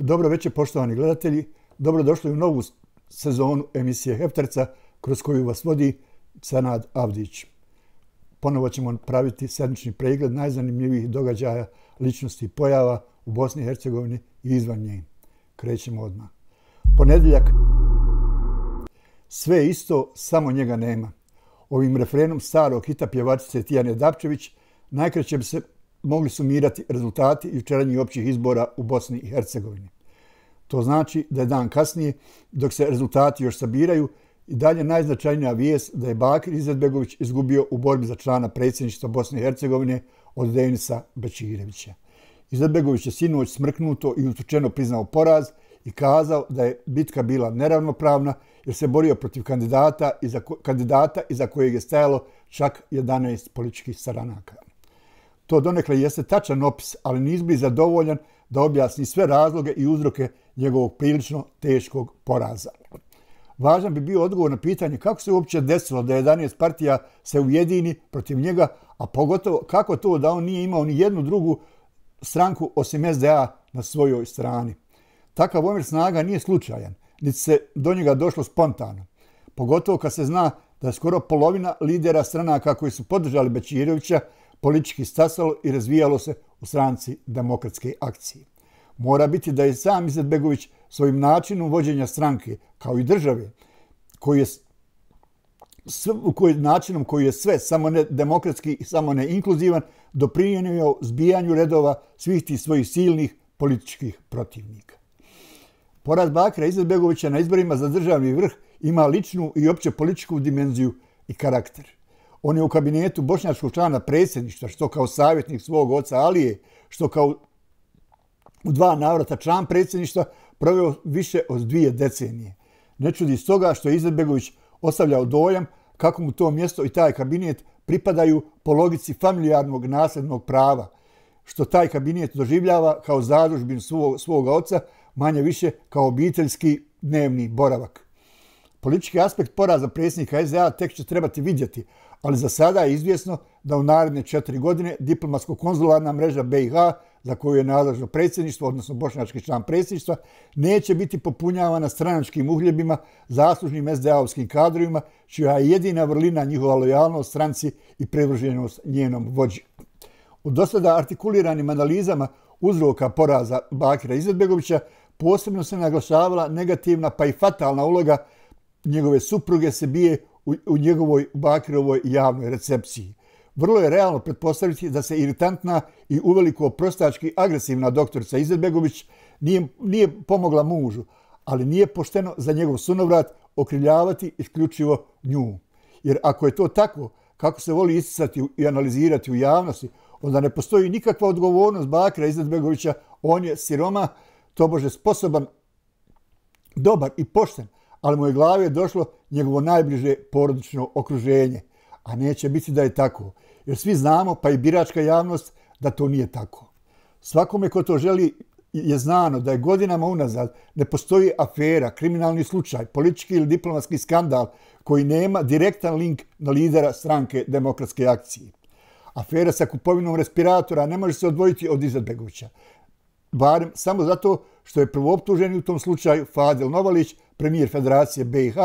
Dobro večer, poštovani gledatelji. Dobrodošli u novu sezonu emisije Hefterca, kroz koju vas vodi Sanad Avdić. Ponovo ćemo praviti sedmični pregled najzanimljivijih događaja ličnosti i pojava u Bosni i Hercegovini i izvan njej. Krećemo odmah. Ponedeljak. Sve isto, samo njega nema. Ovim refrenom starog hita pjevačice Tijane Dapčević najkraće bi se mogli sumirati rezultati i učeranji općih izbora u Bosni i Hercegovini. To znači da je dan kasnije, dok se rezultati još sabiraju, i dalje najznačajnija vijest da je Bakir Izetbegović izgubio u borbi za člana predsjedništva Bosne i Hercegovine od Denisa Bečirevića. Izetbegović je sinoć smrknuto i utučeno priznao poraz i kazao da je bitka bila neravnopravna jer se borio protiv kandidata iza, kandidata iza kojeg je stajalo čak 11 političkih saranaka. To donekle jeste tačan opis, ali nizbi zadovoljan da objasni sve razloge i uzroke njegovog prilično teškog poraza. Važan bi bio odgovor na pitanje kako se uopće desilo da 11 partija se ujedini protiv njega, a pogotovo kako to da on nije imao ni jednu drugu stranku osim SDA na svojoj strani. Takav omjer snaga nije slučajan, niti se do njega došlo spontano. Pogotovo kad se zna da je skoro polovina lidera stranaka koji su podržali Bečirovića politički stasalo i razvijalo se u stranci demokratske akcije. Mora biti da je sam Izetbegović svojim načinom vođenja stranke, kao i države, koji je u koji, načinom koji je sve samo ne demokratski i samo ne inkluzivan, doprinio zbijanju redova svih tih svojih silnih političkih protivnika. Poraz Bakra Izetbegovića na izborima za državni vrh ima ličnu i opće političku dimenziju i karakter. On je u kabinetu bošnjačkog člana predsjedništva, što kao savjetnik svog oca Alije, što kao u dva navrata član predsjedništva, proveo više od dvije decenije. Ne čudi s toga što je Izetbegović ostavljao dojam kako mu to mjesto i taj kabinet pripadaju po logici familijarnog naslednog prava, što taj kabinet doživljava kao zadužbin svog, svoga oca, manje više kao obiteljski dnevni boravak. Politički aspekt poraza predsjednika SDA tek će trebati vidjeti, ali za sada je izvjesno da u naredne četiri godine diplomatsko-konzularna mreža BiH, za koju je nadležno predsjedništvo, odnosno bošnjački član predsjedništva, neće biti popunjavana stranačkim uhljebima, zaslužnim SDA-ovskim kadrovima, čija je jedina vrlina njihova lojalnost stranci i predloženost njenom vođi. U dosada artikuliranim analizama uzroka poraza Bakira Izetbegovića posebno se naglašavala negativna pa i fatalna uloga njegove supruge se bije u, u njegovoj bakirovoj javnoj recepciji. Vrlo je realno pretpostaviti da se iritantna i uveliko prostački agresivna doktorica Izetbegović nije, nije pomogla mužu, ali nije pošteno za njegov sunovrat okriljavati isključivo nju. Jer ako je to tako, kako se voli isticati i analizirati u javnosti, onda ne postoji nikakva odgovornost Bakra Izetbegovića, on je siroma, tobože sposoban, dobar i pošten, ali mu je glavi je došlo njegovo najbliže porodično okruženje. A neće biti da je tako, jer svi znamo, pa i biračka javnost, da to nije tako. Svakome ko to želi je znano da je godinama unazad ne postoji afera, kriminalni slučaj, politički ili diplomatski skandal koji nema direktan link na lidera stranke demokratske akcije. Afera sa kupovinom respiratora ne može se odvojiti od Izadbegovića barem samo zato što je prvooptuženi u tom slučaju Fadel Novalić, premijer Federacije BiH,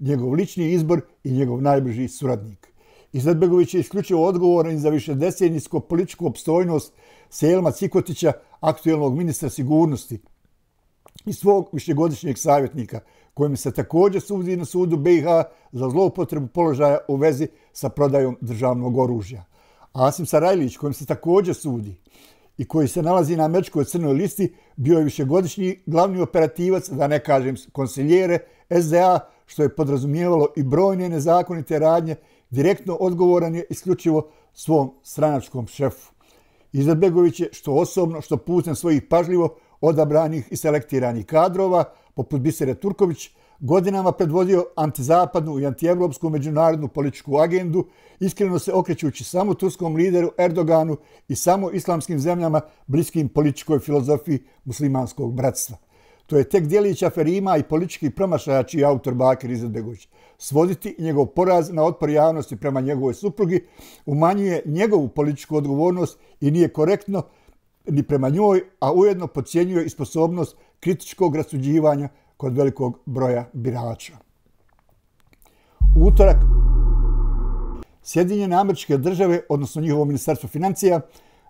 njegov lični izbor i njegov najbliži suradnik. Izetbegović je isključio odgovoran za više decenijsko političku opstojnost Selma Cikotića, aktuelnog ministra sigurnosti i svog višegodišnjeg savjetnika, kojim se također suvzi na sudu BiH za zloupotrebu položaja u vezi sa prodajom državnog oružja. Asim Sarajlić, kojim se također sudi, i koji se nalazi na američkoj crnoj listi, bio je višegodišnji glavni operativac, da ne kažem konsiljere, SDA, što je podrazumijevalo i brojne nezakonite radnje, direktno odgovoran je isključivo svom stranačkom šefu. Izadbegović je, što osobno, što putem svojih pažljivo odabranih i selektiranih kadrova, poput Bisere Turković, godinama predvodio antizapadnu i antijevropsku međunarodnu političku agendu, iskreno se okrećući samo turskom lideru Erdoganu i samo islamskim zemljama bliskim političkoj filozofiji muslimanskog bratstva. To je tek dijelić aferima i politički promašaja čiji autor Bakir Izetbegović. Svoditi njegov poraz na otpor javnosti prema njegovoj suprugi umanjuje njegovu političku odgovornost i nije korektno ni prema njoj, a ujedno podcijenjuje i sposobnost kritičkog rasuđivanja kod velikog broja birača. U Utorak Sjedinjene američke države, odnosno njihovo ministarstvo financija,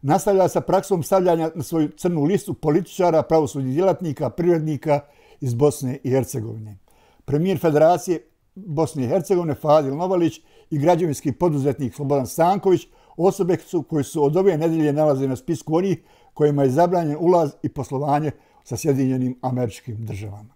nastavlja sa praksom stavljanja na svoju crnu listu političara, pravosudnih djelatnika, prirodnika iz Bosne i Hercegovine. Premijer Federacije Bosne i Hercegovine Fadil Novalić i građevinski poduzetnik Slobodan Stanković osobe su koji su od ove nedelje nalaze na spisku onih kojima je zabranjen ulaz i poslovanje sa Sjedinjenim američkim državama.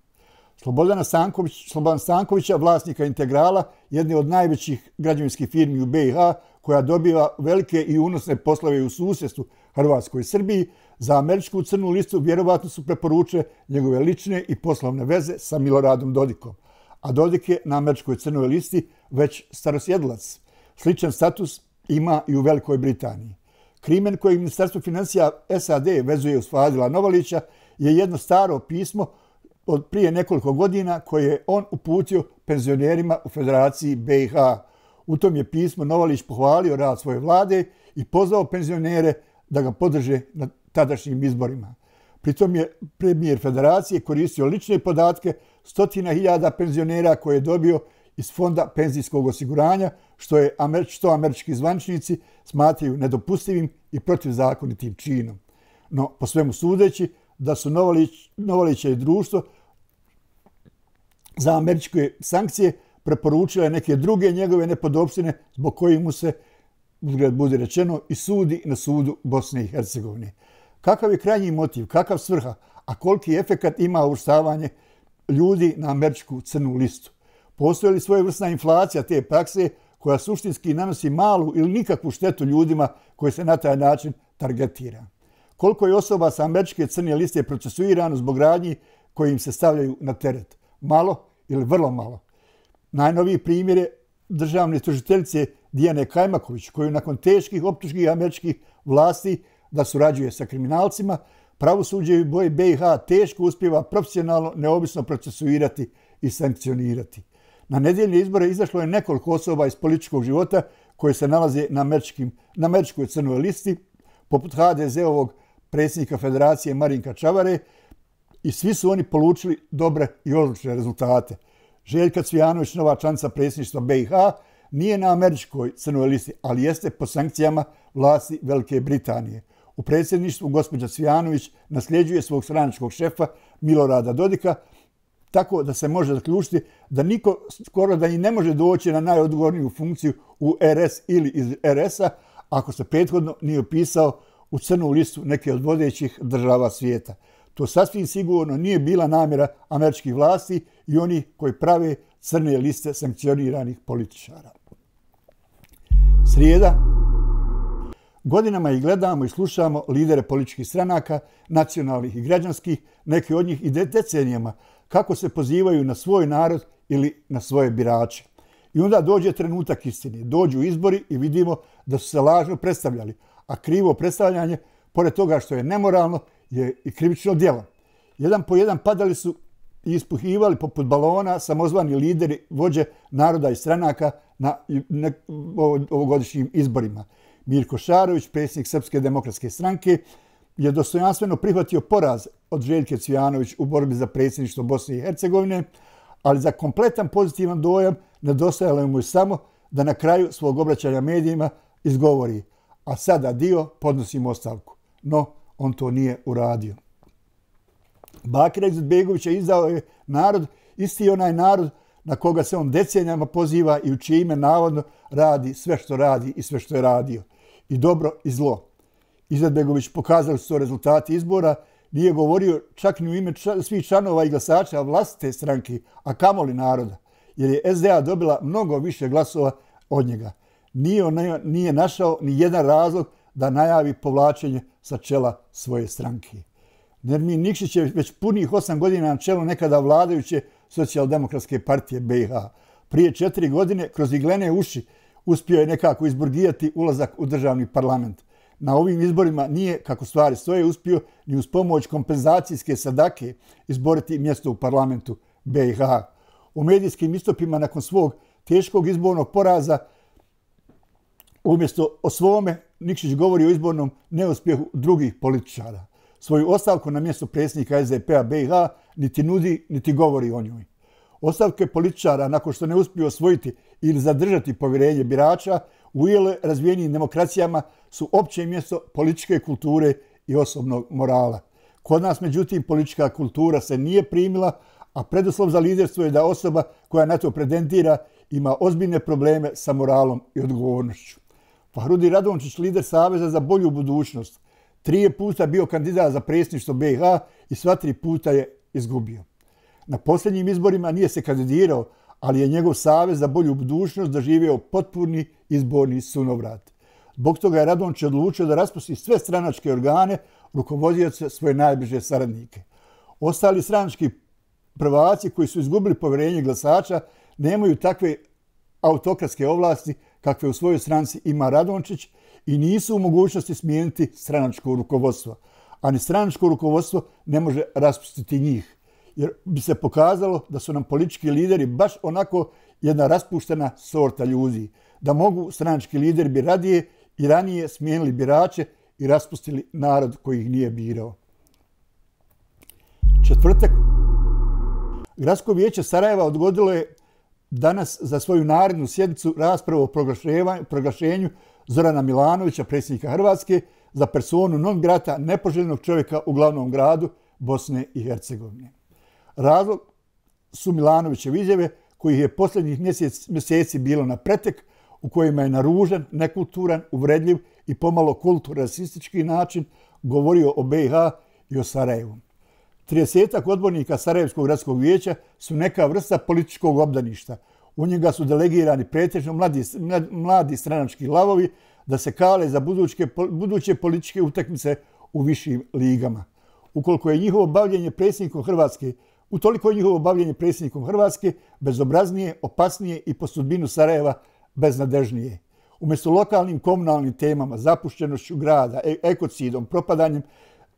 Slobodana Stanković, Slobodan Stankovića, vlasnika integrala, jedne od najvećih građevinskih firmi u BiH, koja dobiva velike i unosne poslove u susjestu Hrvatskoj i Srbiji, za američku crnu listu vjerovatno su preporuče njegove lične i poslovne veze sa Miloradom Dodikom. A Dodik je na američkoj crnoj listi već starosjedlac. Sličan status ima i u Velikoj Britaniji. Krimen koji Ministarstvo financija SAD vezuje u Fadila Novalića je jedno staro pismo koje od prije nekoliko godina koje je on uputio penzionerima u Federaciji BiH. U tom je pismo Novalić pohvalio rad svoje vlade i pozvao penzionere da ga podrže na tadašnjim izborima. Pri tom je premijer federacije koristio lične podatke stotina hiljada penzionera koje je dobio iz fonda penzijskog osiguranja, što je što američki zvančnici smatraju nedopustivim i protivzakonitim činom. No, po svemu sudeći, da su Novalić, Novalića i društvo za američke sankcije preporučile neke druge njegove nepodopštine zbog kojih mu se, uzgled budi rečeno, i sudi na sudu Bosne i Hercegovine. Kakav je krajnji motiv, kakav svrha, a koliki efekt ima uštavanje ljudi na američku crnu listu? Postoje li svoje vrsna inflacija te prakse koja suštinski nanosi malu ili nikakvu štetu ljudima koji se na taj način targetira? koliko je osoba sa američke crne liste procesuirano zbog radnji koje im se stavljaju na teret. Malo ili vrlo malo. Najnoviji primjer je državne tužiteljice Dijane Kajmaković, koju nakon teških optužkih američkih vlasti da surađuje sa kriminalcima, pravosuđe i boj BiH teško uspjeva profesionalno neobisno procesuirati i sankcionirati. Na nedeljne izbore izašlo je nekoliko osoba iz političkog života koje se nalaze na američkoj crnoj listi, poput HDZ-ovog predsjednika federacije Marinka Čavare i svi su oni polučili dobre i odlične rezultate. Željka Cvijanović, nova članica predsjedništva BiH, nije na američkoj crnoj listi, ali jeste po sankcijama vlasti Velike Britanije. U predsjedništvu gospođa Cvijanović nasljeđuje svog straničkog šefa Milorada Dodika, tako da se može zaključiti da niko skoro da i ne može doći na najodgovorniju funkciju u RS ili iz RS-a ako se prethodno nije opisao u crnu listu neke od vodećih država svijeta. To sasvim sigurno nije bila namjera američkih vlasti i oni koji prave crne liste sankcioniranih političara. Srijeda. Godinama i gledamo i slušamo lidere političkih stranaka, nacionalnih i građanskih, neki od njih i decenijama, kako se pozivaju na svoj narod ili na svoje birače. I onda dođe trenutak istine. Dođu izbori i vidimo da su se lažno predstavljali, a krivo predstavljanje, pored toga što je nemoralno, je i krivično djelo. Jedan po jedan padali su i ispuhivali poput balona samozvani lideri vođe naroda i stranaka na ovogodišnjim izborima. Mirko Šarović, pesnik Srpske demokratske stranke, je dostojanstveno prihvatio poraz od Željke Cvijanović u borbi za predsjedništvo Bosne i Hercegovine, ali za kompletan pozitivan dojam nedostajalo mu samo da na kraju svog obraćanja medijima izgovori – a sada dio podnosimo ostavku. No, on to nije uradio. Bakira Izetbegović je izdao je narod, isti onaj narod na koga se on decenjama poziva i u čije ime navodno radi sve što radi i sve što je radio. I dobro i zlo. Izetbegović pokazali su to rezultati izbora, nije govorio čak ni u ime svih članova i glasača vlastite stranke, a kamoli naroda, jer je SDA dobila mnogo više glasova od njega nije, on, nije našao ni jedan razlog da najavi povlačenje sa čela svoje stranke. Nermin Nikšić je već punih osam godina na čelu nekada vladajuće socijaldemokratske partije BiH. Prije četiri godine, kroz iglene uši, uspio je nekako izburgijati ulazak u državni parlament. Na ovim izborima nije, kako stvari stoje, uspio ni uz pomoć kompenzacijske sadake izboriti mjesto u parlamentu BiH. U medijskim istopima nakon svog teškog izbornog poraza umjesto o svome, Nikšić govori o izbornom neuspjehu drugih političara. Svoju ostavku na mjestu predsjednika SDP-a BiH niti nudi, niti govori o njoj. Ostavke političara, nakon što ne uspiju osvojiti ili zadržati povjerenje birača, u ili razvijenim demokracijama su opće mjesto političke kulture i osobnog morala. Kod nas, međutim, politička kultura se nije primila, a predoslov za liderstvo je da osoba koja na to pretendira ima ozbiljne probleme sa moralom i odgovornošću. Pa Radončić, lider Saveza za bolju budućnost, tri je puta bio kandidat za presništvo BiH i sva tri puta je izgubio. Na posljednjim izborima nije se kandidirao, ali je njegov Savez za bolju budućnost doživio potpurni izborni sunovrat. Bog toga je Radončić odlučio da raspusti sve stranačke organe, rukovodioce svoje najbliže saradnike. Ostali stranački prvaci koji su izgubili povjerenje glasača nemaju takve autokratske ovlasti kakve u svojoj stranci ima Radončić i nisu u mogućnosti smijeniti stranačko rukovodstvo. A ni stranačko rukovodstvo ne može raspustiti njih. Jer bi se pokazalo da su nam politički lideri baš onako jedna raspuštena sorta ljudi. Da mogu stranački lideri bi radije i ranije smijenili birače i raspustili narod koji ih nije birao. Četvrtak. Gradsko vijeće Sarajeva odgodilo je danas za svoju narednu sjednicu raspravo o proglašenju Zorana Milanovića, predsjednika Hrvatske, za personu non grata nepoželjenog čovjeka u glavnom gradu Bosne i Hercegovine. Razlog su Milanovićev izjave koji je posljednjih mjeseci bilo na pretek u kojima je naružen, nekulturan, uvredljiv i pomalo kulturasistički način govorio o BiH i o Sarajevu. Tresetak odbornika Sarajevskog gradskog vijeća su neka vrsta političkog obdaništa. U njega su delegirani pretežno mladi, mladi stranački lavovi da se kale za buduće, buduće političke utakmice u višim ligama. Ukoliko je njihovo bavljenje predsjednikom Hrvatske, utoliko je njihovo bavljenje predsjednikom Hrvatske bezobraznije, opasnije i po sudbinu Sarajeva beznadežnije. Umjesto lokalnim komunalnim temama, zapuštenošću grada, e- ekocidom, propadanjem,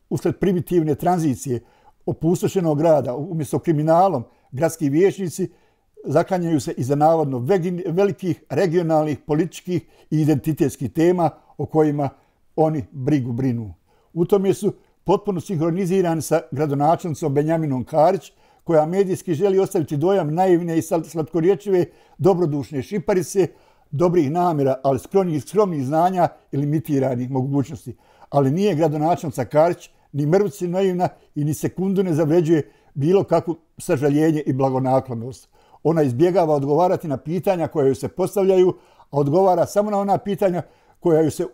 usled primitivne tranzicije, opustošenog grada, umjesto kriminalom, gradski vječnici zakanjaju se iza navodno velikih regionalnih, političkih i identitetskih tema o kojima oni brigu brinu. U tome su potpuno sinhronizirani sa gradonačelnicom Benjaminom Karić, koja medijski želi ostaviti dojam naivne i slatkoriječive dobrodušne šiparice, dobrih namjera, ali skromnih, skromnih znanja i limitiranih mogućnosti. Ali nije gradonačelnica Karić ni mrvci naivna i ni sekundu ne zavređuje bilo kakvo sažaljenje i blagonaklonost. Ona izbjegava odgovarati na pitanja koje joj se postavljaju, a odgovara samo na ona pitanja koja joj se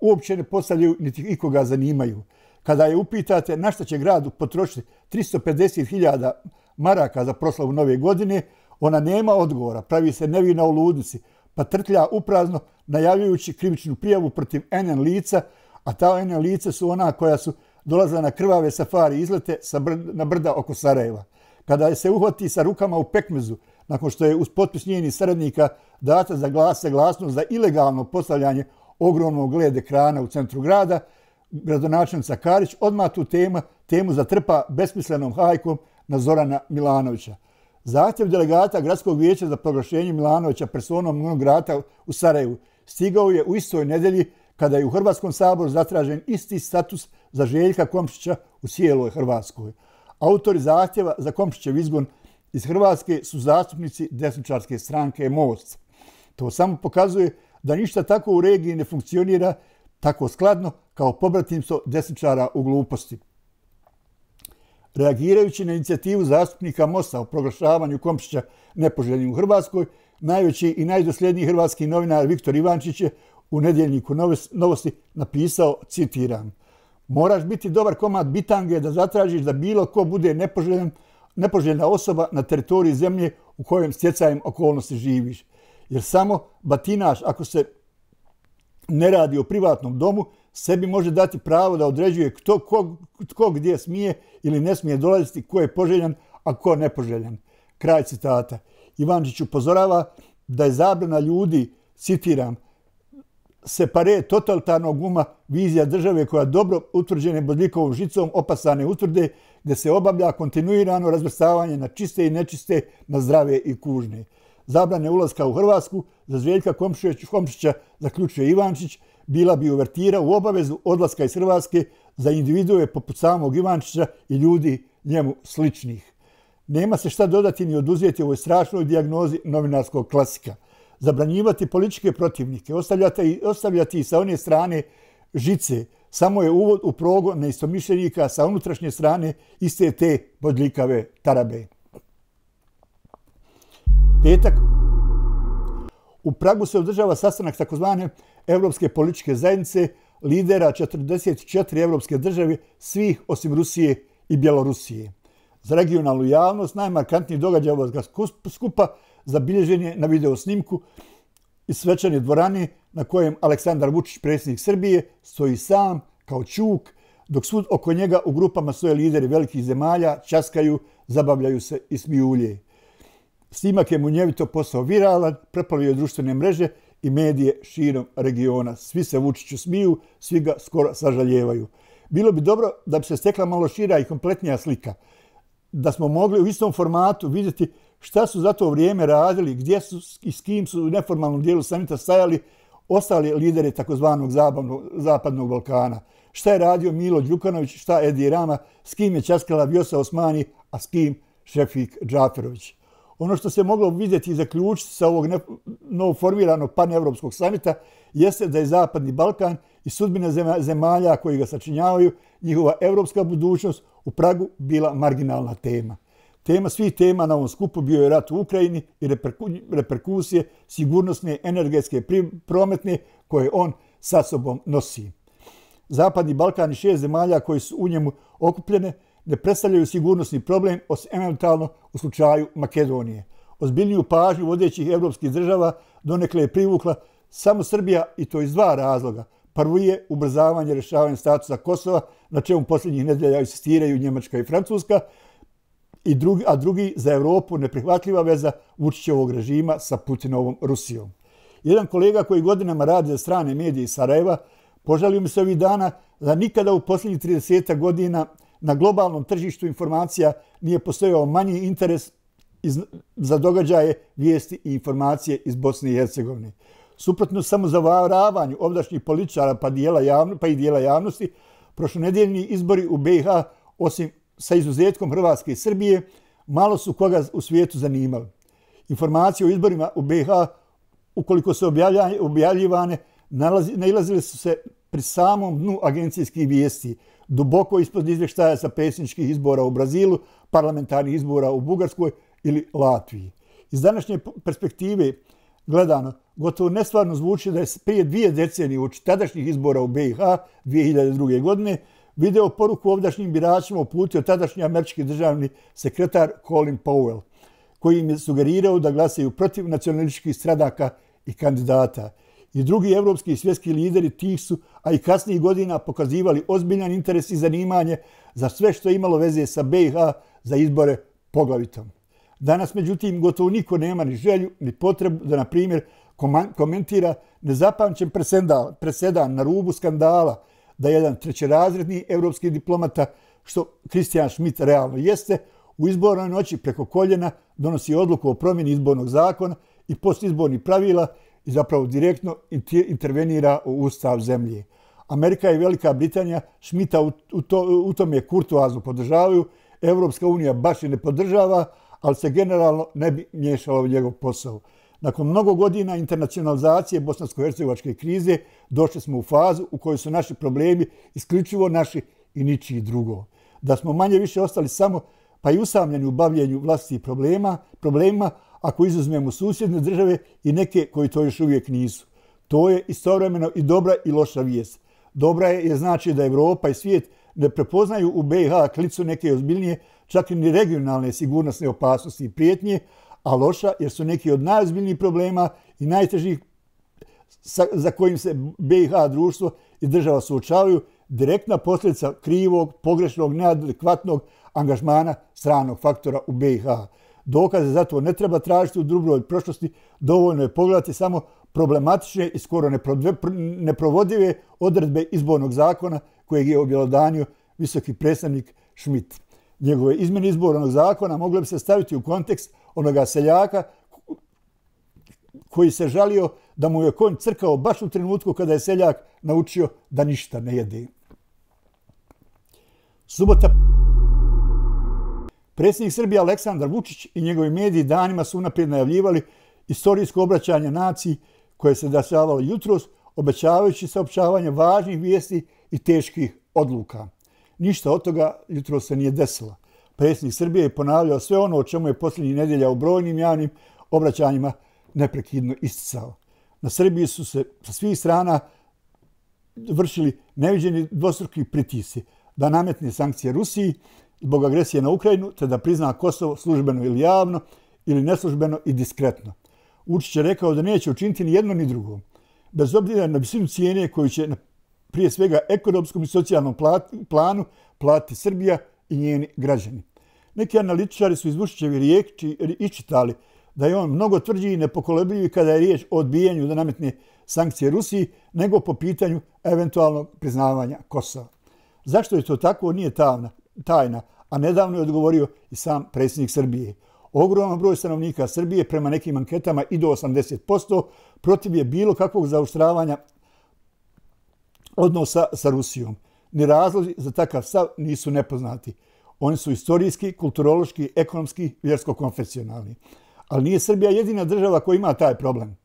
uopće ne postavljaju niti ikoga zanimaju. Kada je upitate na što će grad potrošiti 350.000 maraka za proslavu nove godine, ona nema odgovora, pravi se nevina u ludnici, pa trtlja uprazno najavljujući krivičnu prijavu protiv NN lica, a ta NN lice su ona koja su dolaze na krvave safari izlete sa na brda oko Sarajeva. Kada je se uhvati sa rukama u pekmezu, nakon što je uz potpis njeni srednika data za glas glasno za ilegalno postavljanje ogromnog gled ekrana u centru grada, gradonačnica Sakarić odmah tu tema, temu zatrpa besmislenom hajkom na Zorana Milanovića. Zahtjev delegata Gradskog vijeća za proglašenje Milanovića personom mnog grata u Sarajevu stigao je u istoj nedelji kada je u Hrvatskom saboru zatražen isti status za Željka Komšića u cijeloj Hrvatskoj. Autori zahtjeva za Komšićev izgon iz Hrvatske su zastupnici desničarske stranke Most. To samo pokazuje da ništa tako u regiji ne funkcionira tako skladno kao pobratimstvo desničara u gluposti. Reagirajući na inicijativu zastupnika Mosta o proglašavanju Komšića nepoželjenim u Hrvatskoj, najveći i najdosljedniji hrvatski novinar Viktor Ivančić je u nedjeljniku novosti napisao, citiram, moraš biti dobar komad bitange da zatražiš da bilo ko bude nepoželjen, nepoželjena osoba na teritoriji zemlje u kojem stjecajem okolnosti živiš. Jer samo batinaš, ako se ne radi o privatnom domu, sebi može dati pravo da određuje kto, ko, tko gdje smije ili ne smije dolaziti, ko je poželjan, a ko nepoželjen. Kraj citata. Ivančić upozorava da je zabrana ljudi, citiram, separe totalitarnog guma vizija države koja dobro utvrđene bodljikovom žicom opasane utvrde gde se obavlja kontinuirano razvrstavanje na čiste i nečiste, na zdrave i kužne. Zabrane ulazka u Hrvatsku za Zveljka Komšića, zaključuje Ivančić, bila bi uvertira u obavezu odlaska iz Hrvatske za individue poput samog Ivančića i ljudi njemu sličnih. Nema se šta dodati ni oduzeti u ovoj strašnoj dijagnozi novinarskog klasika zabranjivati političke protivnike, ostavljati, ostavljati sa one strane žice, samo je uvod u progo neistomišljenika sa unutrašnje strane iste te bodljikave tarabe. Petak. U Pragu se održava sastanak takozvane Evropske političke zajednice lidera 44 evropske države, svih osim Rusije i Bjelorusije. Za regionalnu javnost najmarkantniji događaj ovog skupa zabilježen je na video snimku iz svečane dvorane na kojem Aleksandar Vučić, predsjednik Srbije, stoji sam kao čuk, dok svud oko njega u grupama stoje lideri velikih zemalja, časkaju, zabavljaju se i smiju ulje. Snimak je munjevito postao viralan, prepalio društvene mreže i medije širom regiona. Svi se Vučiću smiju, svi ga skoro sažaljevaju. Bilo bi dobro da bi se stekla malo šira i kompletnija slika, da smo mogli u istom formatu vidjeti šta su za to vrijeme radili, gdje su i s kim su u neformalnom dijelu samita stajali ostali lideri takozvanog zabavnog, Zapadnog Balkana. Šta je radio Milo Đukanović, šta Edi Rama, s kim je časkala Vjosa Osmani, a s kim Šefik Džaferović. Ono što se moglo vidjeti i zaključiti sa ovog novoformiranog panevropskog samita jeste da je Zapadni Balkan i sudbine zemalja koji ga sačinjavaju, njihova evropska budućnost u Pragu bila marginalna tema tema svih tema na ovom skupu bio je rat u Ukrajini i reperkusije sigurnosne, energetske, prometne koje on sa sobom nosi. Zapadni Balkan i šest zemalja koji su u njemu okupljene ne predstavljaju sigurnosni problem os eventualno u slučaju Makedonije. Ozbiljniju pažnju vodećih evropskih država donekle je privukla samo Srbija i to iz dva razloga. Prvo je ubrzavanje rešavanja statusa Kosova, na čemu posljednjih nedelja insistiraju Njemačka i Francuska, i drugi, a drugi za Evropu neprihvatljiva veza Vučićevog režima sa Putinovom Rusijom. Jedan kolega koji godinama radi za strane medije iz Sarajeva poželio mi se ovih dana da nikada u posljednjih 30 godina na globalnom tržištu informacija nije postojao manji interes iz, za događaje, vijesti i informacije iz Bosne i Hercegovine. Suprotno samo za zavaravanju ovdašnjih političara pa, dijela javno, pa i dijela javnosti, prošlonedeljni izbori u BiH, osim sa izuzetkom Hrvatske i Srbije, malo su koga u svijetu zanimali. Informacije o izborima u BiH, ukoliko se objavljivane, nalazile su se pri samom dnu agencijskih vijesti, duboko ispod izvještaja sa pesničkih izbora u Brazilu, parlamentarnih izbora u Bugarskoj ili Latviji. Iz današnje perspektive gledano, gotovo nestvarno zvuči da je prije dvije decenije uoči tadašnjih izbora u BiH 2002. godine video poruku ovdašnjim biračima uputio tadašnji američki državni sekretar Colin Powell, koji im je sugerirao da glasaju protiv nacionalističkih stradaka i kandidata. I drugi evropski i svjetski lideri tih su, a i kasnijih godina, pokazivali ozbiljan interes i zanimanje za sve što je imalo veze sa BiH za izbore poglavitom. Danas, međutim, gotovo niko nema ni želju ni potrebu da, na primjer, komentira nezapamćen presedan na rubu skandala, da jedan trećerazredni evropski diplomata, što Kristijan Schmidt realno jeste, u izbornoj noći preko koljena donosi odluku o promjeni izbornog zakona i postizbornih pravila i zapravo direktno intervenira u ustav zemlje. Amerika i Velika Britanija Šmita u, tom je tome podržavaju, Evropska unija baš i ne podržava, ali se generalno ne bi miješala u njegov posao. Nakon mnogo godina internacionalizacije bosansko-hercegovačke krize došli smo u fazu u kojoj su naši problemi isključivo naši i ničiji drugo. Da smo manje više ostali samo pa i usamljeni u bavljenju vlastitih problema, problema ako izuzmemo susjedne države i neke koji to još uvijek nisu. To je istovremeno i dobra i loša vijest. Dobra je jer znači da Evropa i svijet ne prepoznaju u BiH klicu neke ozbiljnije, čak i ni regionalne sigurnosne opasnosti i prijetnje, a loša jer su neki od najzbiljnijih problema i najtežih sa, za kojim se BiH društvo i država suočavaju direktna posljedica krivog, pogrešnog, neadekvatnog angažmana stranog faktora u BiH. Dokaze za to ne treba tražiti u drugoj prošlosti, dovoljno je pogledati samo problematične i skoro neprovodive odredbe izbornog zakona kojeg je objelodanio visoki predstavnik Schmidt. Njegove izmjene izbornog zakona mogle bi se staviti u kontekst onoga seljaka koji se žalio da mu je konj crkao baš u trenutku kada je seljak naučio da ništa ne jede. Subota Predsjednik Srbije Aleksandar Vučić i njegovi mediji danima su unaprijed najavljivali istorijsko obraćanje naciji koje se dašavalo jutros, obećavajući saopćavanje važnih vijesti i teških odluka. Ništa od toga jutro se nije desilo predsjednik Srbije je ponavljao sve ono o čemu je posljednji nedjelja u brojnim javnim obraćanjima neprekidno isticao. Na Srbiji su se sa svih strana vršili neviđeni dvostruki pritisi da nametne sankcije Rusiji zbog agresije na Ukrajinu, te da prizna Kosovo službeno ili javno, ili neslužbeno i diskretno. Učić je rekao da neće učiniti ni jedno ni drugo. Bez obzira na visinu cijene koju će prije svega ekonomskom i socijalnom planu plati Srbija, i njeni građani. Neki analitičari su iz Vušićevi riječi iščitali da je on mnogo tvrđi i nepokolebljiv kada je riječ o odbijanju da nametne sankcije Rusiji, nego po pitanju eventualnog priznavanja Kosova. Zašto je to tako, nije tajna, a nedavno je odgovorio i sam predsjednik Srbije. Ogroman broj stanovnika Srbije prema nekim anketama i do 80% protiv je bilo kakvog zaustravanja odnosa sa Rusijom ni razlozi za takav stav nisu nepoznati. Oni su istorijski, kulturološki, ekonomski, vjersko-konfesionalni. Ali nije Srbija jedina država koja ima taj problem.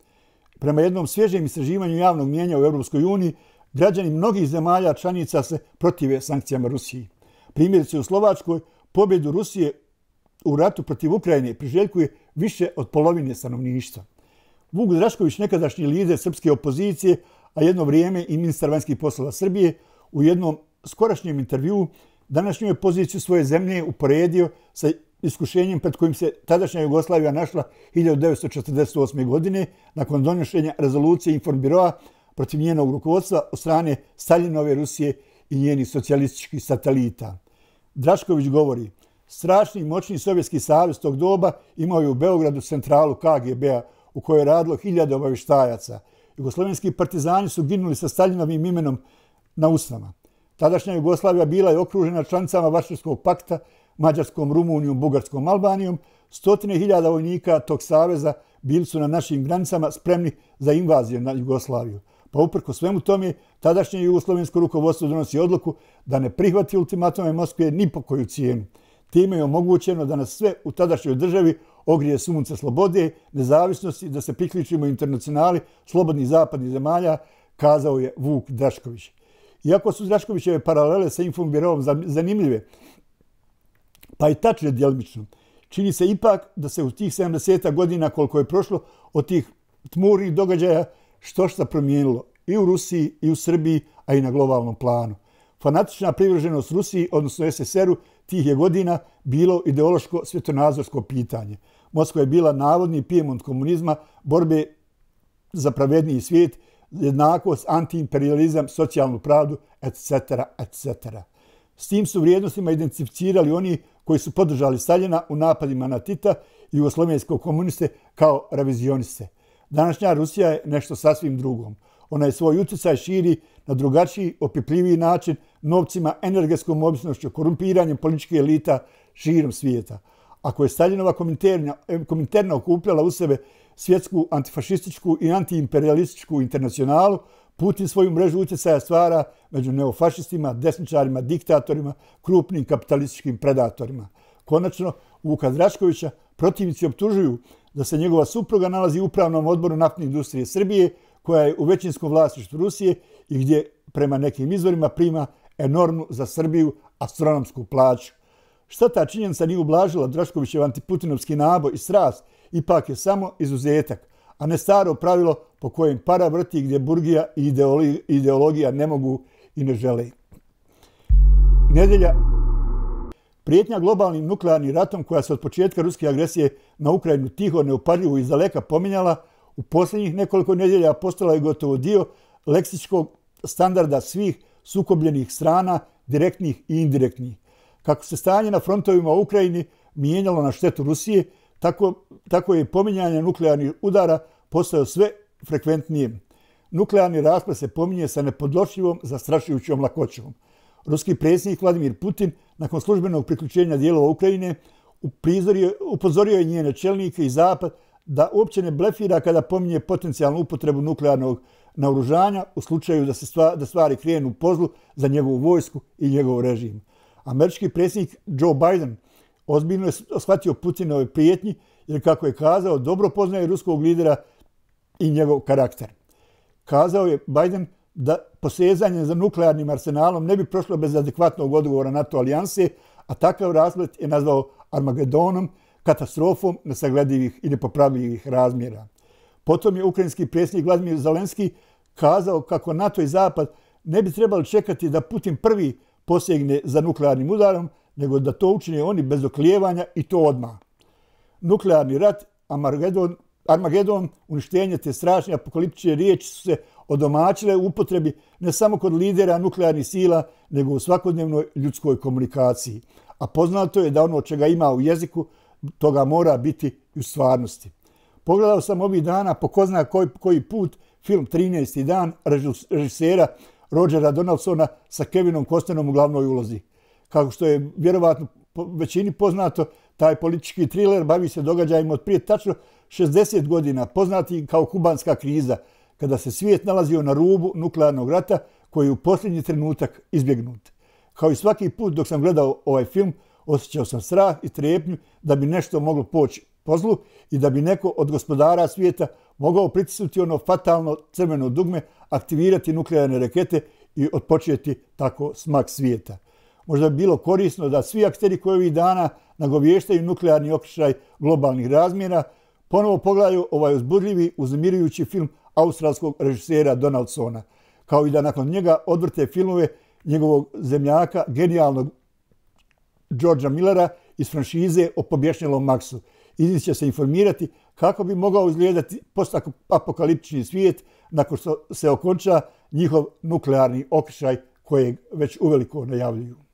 Prema jednom svježem istraživanju javnog mjenja u Europskoj uniji, građani mnogih zemalja članica se protive sankcijama Rusiji. Primjerice u Slovačkoj, pobjedu Rusije u ratu protiv Ukrajine priželjkuje više od polovine stanovništva. Vuk Drašković, nekadašnji lider srpske opozicije, a jedno vrijeme i ministar vanjskih poslova Srbije, u jednom skorašnjem intervju današnju je svoje zemlje uporedio sa iskušenjem pred kojim se tadašnja Jugoslavija našla 1948. godine nakon donošenja rezolucije Informbiroa protiv njenog rukovodstva od strane Staljinove Rusije i njenih socijalističkih satelita. Drašković govori, strašni i moćni Sovjetski savjez tog doba imao je u Beogradu centralu KGB-a u kojoj je radilo hiljade obavištajaca. Jugoslovenski partizani su ginuli sa Staljinovim imenom na usnama. Tadašnja Jugoslavija bila je okružena članicama Varšavskog pakta, Mađarskom, Rumunijom, Bugarskom, Albanijom. Stotine hiljada vojnika tog saveza bili su na našim granicama spremni za invaziju na Jugoslaviju. Pa uprko svemu tome, tadašnje jugoslovensko rukovodstvo donosi odluku da ne prihvati ultimatome Moskve ni po koju cijenu. Time je omogućeno da nas sve u tadašnjoj državi ogrije sunce slobode, nezavisnosti, da se priključimo internacionali, slobodni zapadni zemalja, kazao je Vuk Drašković. Iako su Draškovićeve paralele sa Birovom zanimljive, pa i tačne djelimično, čini se ipak da se u tih 70 godina koliko je prošlo od tih tmurnih događaja što što promijenilo i u Rusiji i u Srbiji, a i na globalnom planu. Fanatična privrženost Rusiji, odnosno SSR-u, tih je godina bilo ideološko svjetonazorsko pitanje. Moskva je bila navodni pijemont komunizma, borbe za pravedniji svijet, jednakost, antiimperializam, socijalnu pravdu, etc. etc. S tim su vrijednostima identificirali oni koji su podržali Staljina u napadima na Tita i jugoslovenskog komuniste kao revizioniste. Današnja Rusija je nešto sasvim drugom. Ona je svoj utjecaj širi na drugačiji, opipljiviji način novcima, energetskom obisnošću, korumpiranjem političke elita širom svijeta ako je Staljinova e, kominterna okupljala u sebe svjetsku antifašističku i antiimperialističku internacionalu, Putin svoju mrežu utjecaja stvara među neofašistima, desničarima, diktatorima, krupnim kapitalističkim predatorima. Konačno, Vuka Draškovića protivnici optužuju da se njegova supruga nalazi u upravnom odboru naftne industrije Srbije, koja je u većinskom vlastištu Rusije i gdje prema nekim izvorima prima enormnu za Srbiju astronomsku plaću. Šta ta činjenica nije ublažila Draškovićev antiputinovski naboj i strast, ipak je samo izuzetak, a ne staro pravilo po kojem para vrti gdje burgija i ideologija ne mogu i ne žele. Nedelja Prijetnja globalnim nuklearnim ratom koja se od početka ruske agresije na Ukrajinu tiho, neupadljivo i daleka pominjala, u posljednjih nekoliko nedjelja postala je gotovo dio leksičkog standarda svih sukobljenih strana, direktnih i indirektnih. Kako se stanje na frontovima u Ukrajini mijenjalo na štetu Rusije, tako, tako i pominjanje nuklearnih udara postao sve frekventnije. Nuklearni raspad se pominje sa nepodlošljivom, zastrašujućom lakoćom. Ruski predsjednik Vladimir Putin, nakon službenog priključenja dijelova Ukrajine, upozorio je njene čelnike i Zapad da uopće ne blefira kada pominje potencijalnu upotrebu nuklearnog naoružanja u slučaju da se stvari krenu pozlu za njegovu vojsku i njegov režim američki predsjednik Joe Biden ozbiljno je shvatio Putinove prijetnje, jer, kako je kazao, dobro poznaje ruskog lidera i njegov karakter. Kazao je Biden da posezanje za nuklearnim arsenalom ne bi prošlo bez adekvatnog odgovora NATO alijanse, a takav razlet je nazvao Armagedonom, katastrofom nesagledivih i nepopravljivih razmjera. Potom je ukrajinski predsjednik Vladimir Zelenski kazao kako NATO i Zapad ne bi trebali čekati da Putin prvi posegne za nuklearnim udarom, nego da to učine oni bez oklijevanja i to odmah. Nuklearni rat, Armagedon, Armagedon uništenje te strašne apokaliptične riječi su se odomačile u upotrebi ne samo kod lidera nuklearnih sila, nego u svakodnevnoj ljudskoj komunikaciji. A poznato je da ono čega ima u jeziku, toga mora biti i u stvarnosti. Pogledao sam ovih dana, pokozna koji, koji put, film 13. dan režisera Rodgera Donaldsona sa Kevinom Kostenom u glavnoj ulozi. Kako što je vjerovatno većini poznato, taj politički thriller bavi se događajima od prije tačno 60 godina, poznati kao kubanska kriza, kada se svijet nalazio na rubu nuklearnog rata koji je u posljednji trenutak izbjegnut. Kao i svaki put dok sam gledao ovaj film, osjećao sam strah i trepnju da bi nešto moglo poći po zlu i da bi neko od gospodara svijeta mogao pritisnuti ono fatalno crveno dugme, aktivirati nuklearne rakete i odpočeti tako smak svijeta. Možda bi bilo korisno da svi akteri koji ovih dana nagovještaju nuklearni okrišaj globalnih razmjera, ponovo pogledaju ovaj uzbudljivi, uznemirujući film australskog režisera Donaldsona, kao i da nakon njega odvrte filmove njegovog zemljaka, genijalnog Georgea Millera iz franšize o pobješnjelom Maxu. Izis će se informirati kako bi mogao izgledati apokaliptični svijet nakon što se okonča njihov nuklearni okršaj koje već uveliko najavljuju.